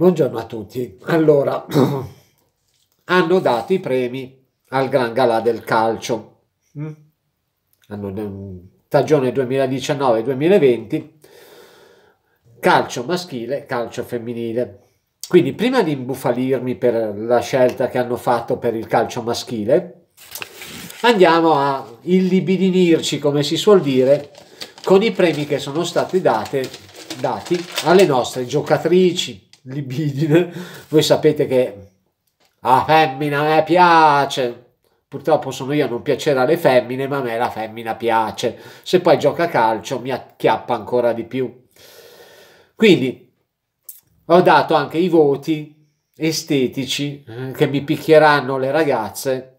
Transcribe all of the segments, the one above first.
Buongiorno a tutti. Allora, hanno dato i premi al Gran Galà del calcio. Mm. Stagione 2019-2020, calcio maschile, calcio femminile. Quindi prima di imbufalirmi per la scelta che hanno fatto per il calcio maschile, andiamo a illibidinirci, come si suol dire, con i premi che sono stati date, dati alle nostre giocatrici libidine, voi sapete che la femmina a me piace. Purtroppo sono io a non piacere alle femmine, ma a me la femmina piace. Se poi gioca a calcio mi acchiappa ancora di più. Quindi ho dato anche i voti estetici eh, che mi picchieranno le ragazze,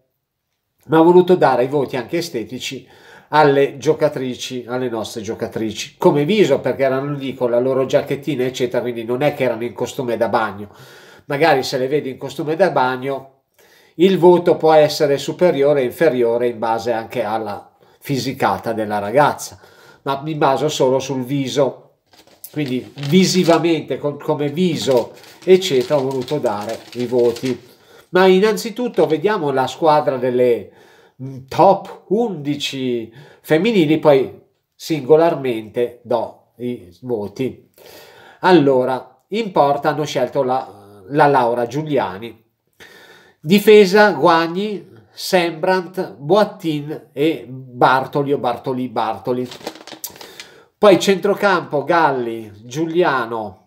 ma ho voluto dare i voti anche estetici alle giocatrici, alle nostre giocatrici, come viso perché erano lì con la loro giacchettina eccetera, quindi non è che erano in costume da bagno. Magari se le vedi in costume da bagno, il voto può essere superiore e inferiore in base anche alla fisicata della ragazza, ma mi baso solo sul viso. Quindi visivamente, con, come viso, eccetera, ho voluto dare i voti. Ma innanzitutto vediamo la squadra delle, top 11 femminili, poi singolarmente do i voti. Allora, in porta hanno scelto la, la Laura Giuliani. Difesa Guagni, Sembrant, Boattin e Bartoli o Bartoli Bartoli. Poi centrocampo Galli, Giuliano,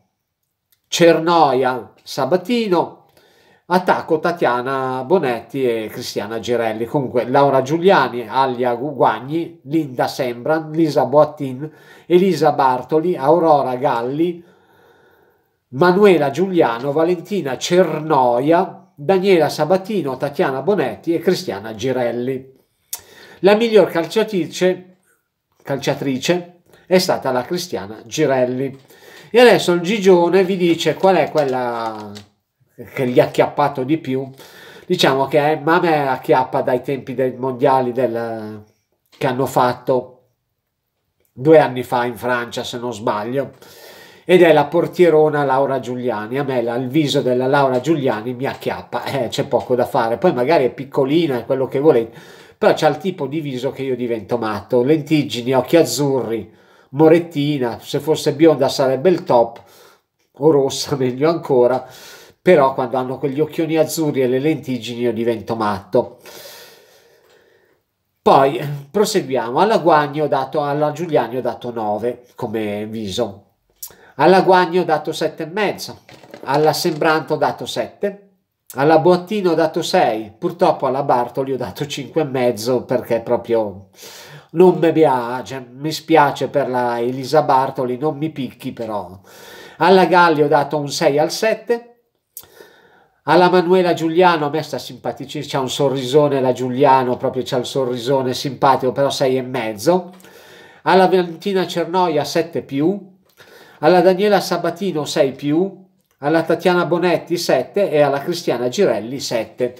Cernoia, Sabatino, attacco Tatiana Bonetti e Cristiana Girelli. Comunque Laura Giuliani, Alia Guagni, Linda Sembran, Lisa Boattin, Elisa Bartoli, Aurora Galli, Manuela Giuliano, Valentina Cernoia, Daniela Sabatino, Tatiana Bonetti e Cristiana Girelli. La miglior calciatrice, calciatrice è stata la Cristiana Girelli. E adesso il Gigione vi dice qual è quella che gli ha acchiappato di più, diciamo che Mame acchiappa dai tempi dei mondiali del, che hanno fatto due anni fa in Francia, se non sbaglio, ed è la portierona Laura Giuliani. A me la, il viso della Laura Giuliani mi acchiappa, eh, c'è poco da fare. Poi magari è piccolina, è quello che volete, però c'è il tipo di viso che io divento matto. Lentiggini, occhi azzurri, morettina, se fosse bionda sarebbe il top, o rossa meglio ancora però quando hanno quegli occhioni azzurri e le lentiggini io divento matto. Poi proseguiamo, alla Guagni ho dato, alla Giuliani ho dato 9 come viso, alla Guagni ho dato 7,5, alla Sembrante ho dato 7, alla Boattino ho dato 6, purtroppo alla Bartoli ho dato 5,5 perché proprio non mi piace, mi spiace per la Elisa Bartoli, non mi picchi però. Alla Galli ho dato un 6 al 7, alla Manuela Giuliano, a me sta simpaticissima, c'ha un sorrisone la Giuliano, proprio c'ha il sorrisone simpatico, però sei e mezzo, alla Valentina Cernoia 7 più, alla Daniela Sabatino 6 più, alla Tatiana Bonetti 7 e alla Cristiana Girelli 7.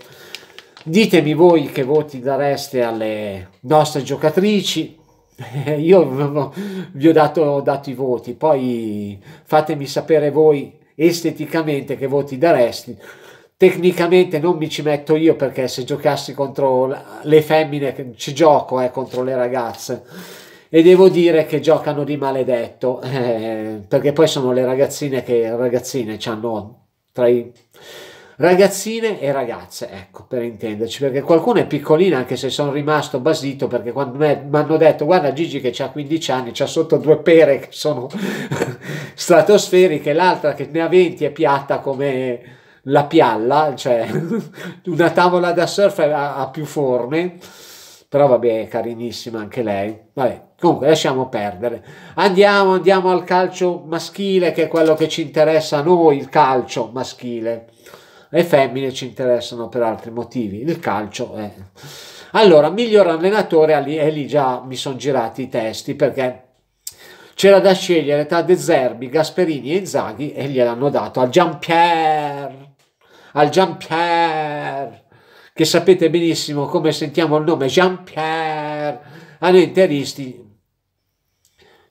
Ditemi voi che voti dareste alle nostre giocatrici. Io vi ho dato, ho dato, i voti, poi fatemi sapere voi esteticamente che voti daresti tecnicamente non mi ci metto io perché se giocassi contro le femmine ci gioco eh, contro le ragazze e devo dire che giocano di maledetto eh, perché poi sono le ragazzine che ragazzine hanno tra i ragazzine e ragazze ecco per intenderci perché qualcuno è piccolina anche se sono rimasto basito perché quando mi hanno detto guarda Gigi che ha 15 anni c'ha sotto due pere che sono stratosferiche l'altra che ne ha 20 è piatta come la pialla, cioè una tavola da surf a più forme, però vabbè, è carinissima anche lei. Vabbè, comunque lasciamo perdere. Andiamo, andiamo al calcio maschile, che è quello che ci interessa a noi, il calcio maschile. Le femmine ci interessano per altri motivi, il calcio è... Allora, miglior allenatore, e lì già mi sono girati i testi perché c'era da scegliere tra De Zerbi, Gasperini e Inzaghi e gliel'hanno dato a Giampierre al Jean-Pierre, che sapete benissimo come sentiamo il nome Jean-Pierre, a ah, noi interisti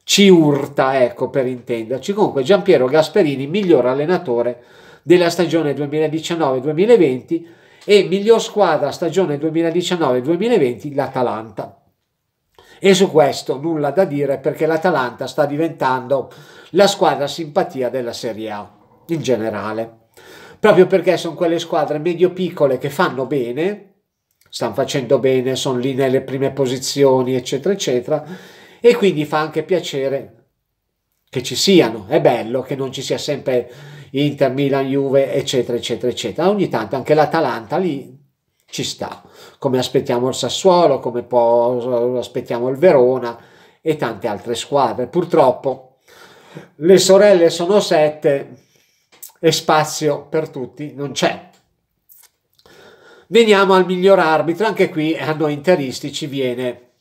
ci urta, ecco per intenderci. Comunque Giampiero Gasperini, miglior allenatore della stagione 2019-2020 e miglior squadra stagione 2019-2020 l'Atalanta. E su questo nulla da dire perché l'Atalanta sta diventando la squadra simpatia della Serie A in generale proprio perché sono quelle squadre medio-piccole che fanno bene, stanno facendo bene, sono lì nelle prime posizioni, eccetera, eccetera, e quindi fa anche piacere che ci siano, è bello che non ci sia sempre Inter, Milan, Juve, eccetera, eccetera, eccetera. Ogni tanto anche l'Atalanta lì ci sta, come aspettiamo il Sassuolo, come può, aspettiamo il Verona e tante altre squadre. Purtroppo le sorelle sono sette, e spazio per tutti non c'è. Veniamo al miglior arbitro, anche qui a noi interisti ci viene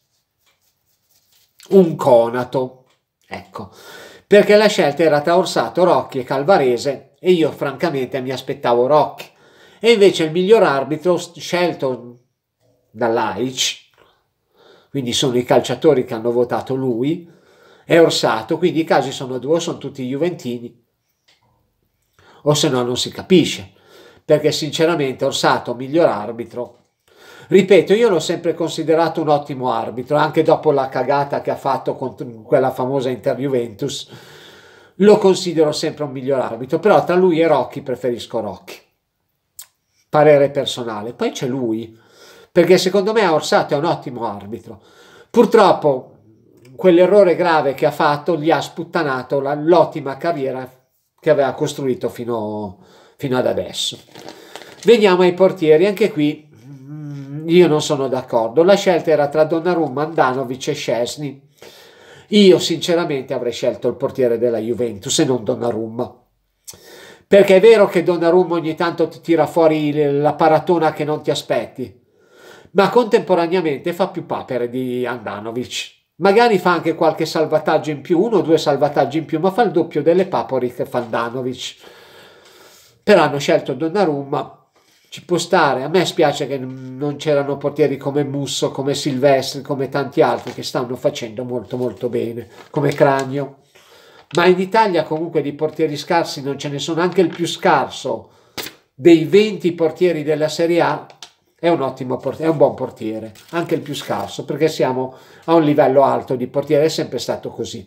un conato, ecco, perché la scelta era tra Orsato, Rocchi e Calvarese e io francamente mi aspettavo Rocchi. E invece il miglior arbitro scelto dall'AIC, quindi sono i calciatori che hanno votato lui, è Orsato, quindi i casi sono due, sono tutti juventini o se no non si capisce, perché sinceramente Orsato, miglior arbitro, ripeto, io l'ho sempre considerato un ottimo arbitro, anche dopo la cagata che ha fatto con quella famosa Inter Juventus, lo considero sempre un miglior arbitro, però tra lui e Rocchi preferisco Rocchi. Parere personale. Poi c'è lui, perché secondo me Orsato è un ottimo arbitro. Purtroppo quell'errore grave che ha fatto gli ha sputtanato l'ottima carriera che aveva costruito fino, fino ad adesso. Veniamo ai portieri, anche qui io non sono d'accordo. La scelta era tra Donnarumma, Andanovic e Scesni. Io sinceramente avrei scelto il portiere della Juventus e non Donnarumma. Perché è vero che Donnarumma ogni tanto ti tira fuori la paratona che non ti aspetti, ma contemporaneamente fa più papere di Andanovic magari fa anche qualche salvataggio in più, uno o due salvataggi in più, ma fa il doppio delle Paporic e Fandanovic. Però hanno scelto Donnarumma, ci può stare. A me spiace che non c'erano portieri come Musso, come Silvestri, come tanti altri che stanno facendo molto molto bene, come Cranio. Ma in Italia comunque di portieri scarsi non ce ne sono, anche il più scarso dei 20 portieri della Serie A è un ottimo portiere, è un buon portiere, anche il più scarso, perché siamo a un livello alto di portiere, è sempre stato così.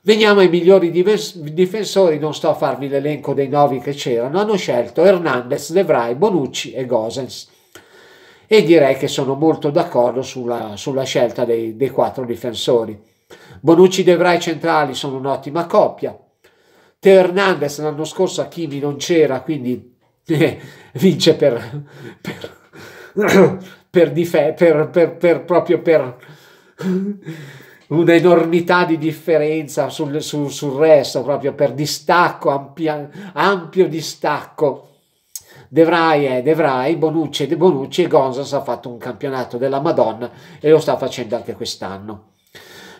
Veniamo ai migliori difensori, non sto a farvi l'elenco dei novi che c'erano, hanno scelto Hernandez, Devrai, Bonucci e Gosens e direi che sono molto d'accordo sulla, sulla, scelta dei, dei quattro difensori. Bonucci e Devrai centrali sono un'ottima coppia. Teo Hernandez l'anno scorso a Kimi non c'era, quindi eh, vince per, per per difetto, per, per, per, proprio per un'enormità di differenza sul, sul, sul, resto, proprio per distacco, ampia, ampio distacco. De Vrij Devrai, Bonucci e De Bonucci e Gonzas ha fatto un campionato della Madonna e lo sta facendo anche quest'anno.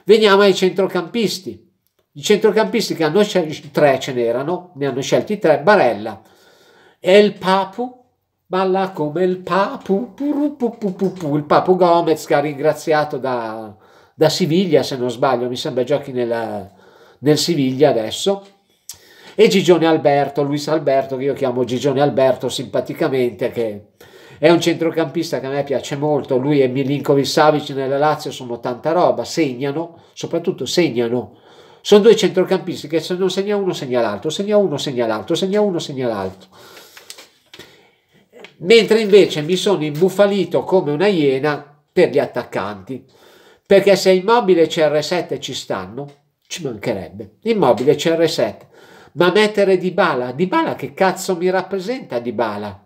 Veniamo ai centrocampisti. I centrocampisti che hanno scelto, tre ce n'erano, ne hanno scelti tre, Barella, El Papu, balla come il Papu, puru, pu, pu, pu, il Papu Gomez che ha ringraziato da, da Siviglia, se non sbaglio, mi sembra giochi nel, nel Siviglia adesso. E Gigione Alberto, Luis Alberto, che io chiamo Gigione Alberto simpaticamente, che è un centrocampista che a me piace molto, lui e Milinkovic Savic nella Lazio sono tanta roba, segnano, soprattutto segnano. Sono due centrocampisti che se non segna uno segna l'altro, segna uno segna l'altro, segna uno segna l'altro mentre invece mi sono imbufalito come una iena per gli attaccanti, perché se immobile CR7 ci stanno, ci mancherebbe, immobile CR7, ma mettere Di Bala, Di Bala che cazzo mi rappresenta Di Bala?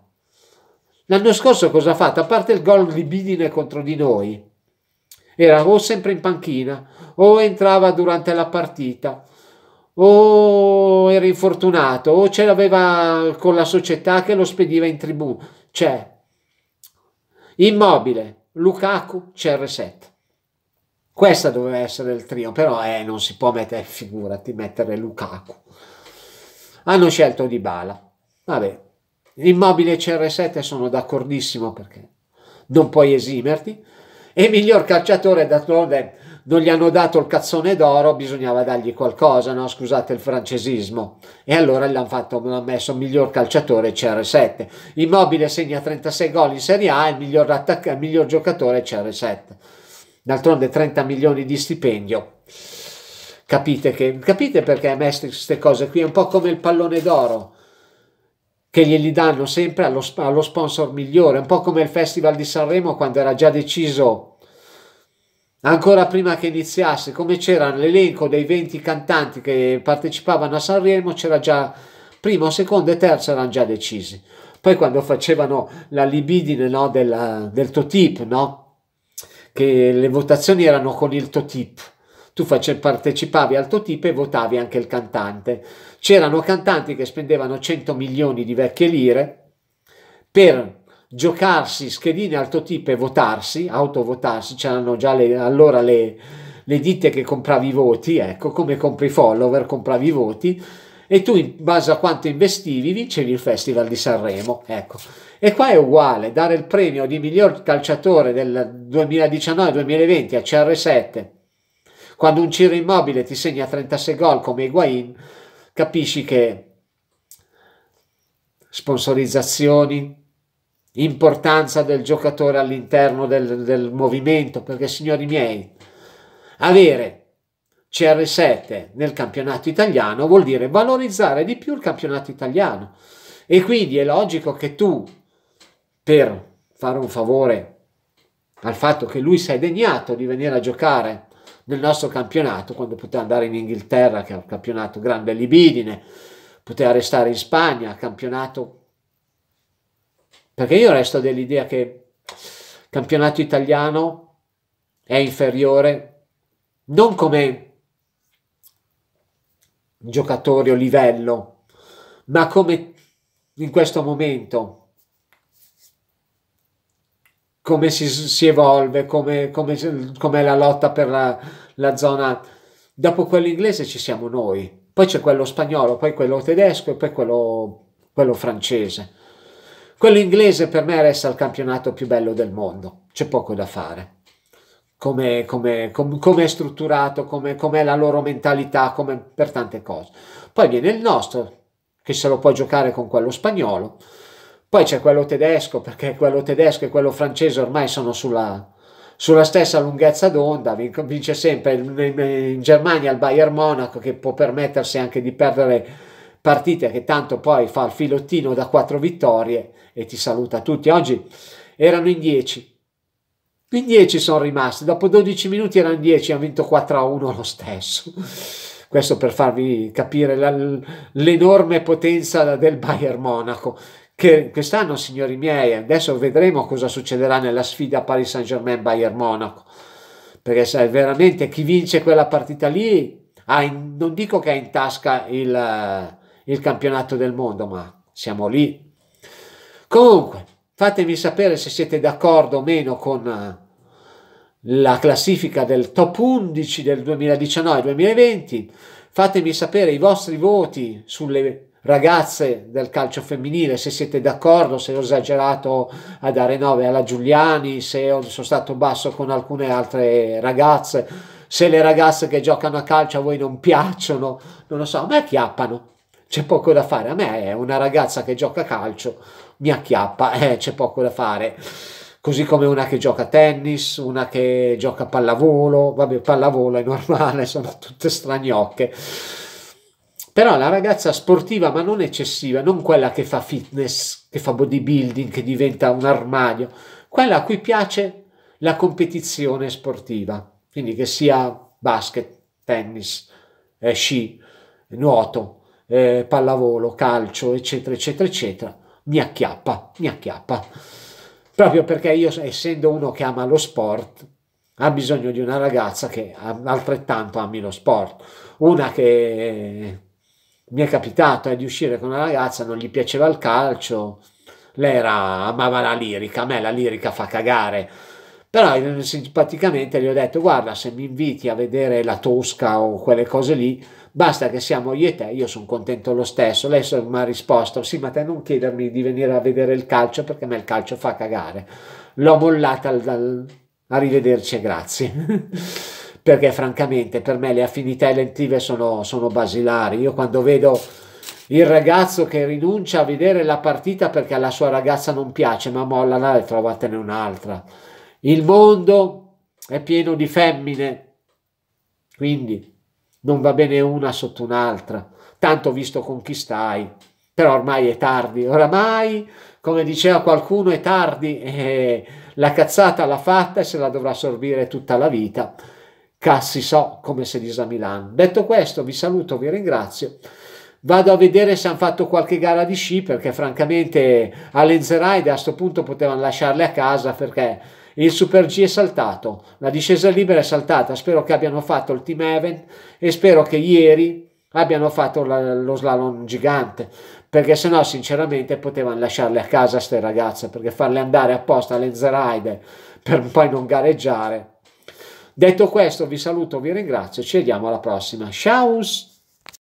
L'anno scorso cosa ha fatto? A parte il gol libidine contro di noi, era o sempre in panchina, o entrava durante la partita, o era infortunato, o ce l'aveva con la società che lo spediva in tribù c'è. Immobile, Lukaku, CR7. Questa doveva essere il trio, però eh, non si può mettere, figurati, mettere Lukaku. Hanno scelto Di Bala. Vabbè, Immobile e CR7 sono d'accordissimo perché non puoi esimerti. E miglior calciatore d'altronde non gli hanno dato il cazzone d'oro, bisognava dargli qualcosa, no? scusate il francesismo. E allora gli hanno, fatto, hanno messo miglior calciatore CR7. Immobile segna 36 gol in Serie A, il miglior, attacca- miglior giocatore CR7. D'altronde 30 milioni di stipendio. Capite, che, capite perché ha messo queste cose qui è un po' come il pallone d'oro che glieli danno sempre allo, allo sponsor migliore, un po' come il Festival di Sanremo quando era già deciso ancora prima che iniziasse, come c'era l'elenco dei 20 cantanti che partecipavano a Sanremo, c'era già primo, secondo e terzo erano già decisi. Poi quando facevano la libidine no, della, del Totip, no? che le votazioni erano con il Totip, tu face, partecipavi al Totip e votavi anche il cantante. C'erano cantanti che spendevano 100 milioni di vecchie lire per giocarsi schedine altotipe e votarsi, autovotarsi, c'erano già le, allora le, le ditte che compravi i voti, ecco, come compri follower, compravi i voti, e tu in base a quanto investivi vincevi il Festival di Sanremo, ecco. E qua è uguale, dare il premio di miglior calciatore del 2019-2020 a CR7, quando un Ciro Immobile ti segna 36 gol come Higuain, capisci che sponsorizzazioni, importanza del giocatore all'interno del, del movimento, perché signori miei, avere CR7 nel campionato italiano vuol dire valorizzare di più il campionato italiano e quindi è logico che tu per fare un favore al fatto che lui sei degnato di venire a giocare nel nostro campionato quando poteva andare in Inghilterra che è un campionato grande libidine poteva restare in Spagna campionato perché io resto dell'idea che il campionato italiano è inferiore non come giocatore o livello, ma come in questo momento come si, si, evolve, come, come, come, la lotta per la, la zona. Dopo quello inglese ci siamo noi, poi c'è quello spagnolo, poi quello tedesco e poi quello, quello francese. Quello inglese per me resta il campionato più bello del mondo, c'è poco da fare. Come, come, com, come è strutturato, come, com'è la loro mentalità, come per tante cose. Poi viene il nostro, che se lo può giocare con quello spagnolo. Poi c'è quello tedesco, perché quello tedesco e quello francese ormai sono sulla, sulla stessa lunghezza d'onda, vince sempre in, in, in Germania il Bayern Monaco che può permettersi anche di perdere partita che tanto poi fa il filottino da quattro vittorie e ti saluta tutti. Oggi erano in 10. In 10 sono rimasti, dopo 12 minuti erano in 10, hanno vinto 4 a 1 lo stesso. Questo per farvi capire l'enorme potenza del Bayern Monaco, che quest'anno, signori miei, adesso vedremo cosa succederà nella sfida Paris Saint-Germain-Bayern Monaco, perché sai, veramente chi vince quella partita lì, ha in, non dico che ha in tasca il, il campionato del mondo, ma siamo lì. Comunque, fatemi sapere se siete d'accordo o meno con eh, la classifica del top 11 del 2019-2020. Fatemi sapere i vostri voti sulle ragazze del calcio femminile, se siete d'accordo, se ho esagerato a dare 9 alla Giuliani, se sono stato basso con alcune altre ragazze, se le ragazze che giocano a calcio a voi non piacciono, non lo so, a me chiappano c'è poco da fare. A me è una ragazza che gioca a calcio, mi acchiappa, eh, c'è poco da fare. Così come una che gioca a tennis, una che gioca a pallavolo, vabbè, pallavolo è normale, sono tutte stragnocche. Però la ragazza sportiva, ma non eccessiva, non quella che fa fitness, che fa bodybuilding, che diventa un armadio, quella a cui piace la competizione sportiva, quindi che sia basket, tennis, eh, sci, nuoto, eh, pallavolo, calcio, eccetera, eccetera, eccetera, mi acchiappa, mi acchiappa. Proprio perché io, essendo uno che ama lo sport, ha bisogno di una ragazza che altrettanto ami lo sport. Una che eh, mi è capitato è eh, di uscire con una ragazza, non gli piaceva il calcio, lei era, amava la lirica, a me la lirica fa cagare. Però simpaticamente gli ho detto, guarda, se mi inviti a vedere la Tosca o quelle cose lì, basta che siamo io e te, io sono contento lo stesso. Lei mi ha risposto, sì ma te non chiedermi di venire a vedere il calcio perché a me il calcio fa cagare. L'ho mollata al, al, arrivederci e grazie. perché francamente per me le affinità elettive sono, sono basilari. Io quando vedo il ragazzo che rinuncia a vedere la partita perché alla sua ragazza non piace, ma molla là e trovatene un'altra. Il mondo è pieno di femmine, quindi non va bene una sotto un'altra, tanto visto con chi stai, però ormai è tardi, oramai come diceva qualcuno è tardi, eh, la cazzata l'ha fatta e se la dovrà sorbire tutta la vita, cassi so come se disa Milan. Detto questo vi saluto, vi ringrazio, vado a vedere se hanno fatto qualche gara di sci perché francamente all'Enzeraide a questo punto potevano lasciarle a casa perché il Super G è saltato, la discesa libera è saltata. Spero che abbiano fatto il team event e spero che ieri abbiano fatto la, lo slalom gigante perché se no sinceramente potevano lasciarle a casa queste ragazze perché farle andare apposta alle Zeraide per poi non gareggiare detto questo vi saluto vi ringrazio ci vediamo alla prossima ciao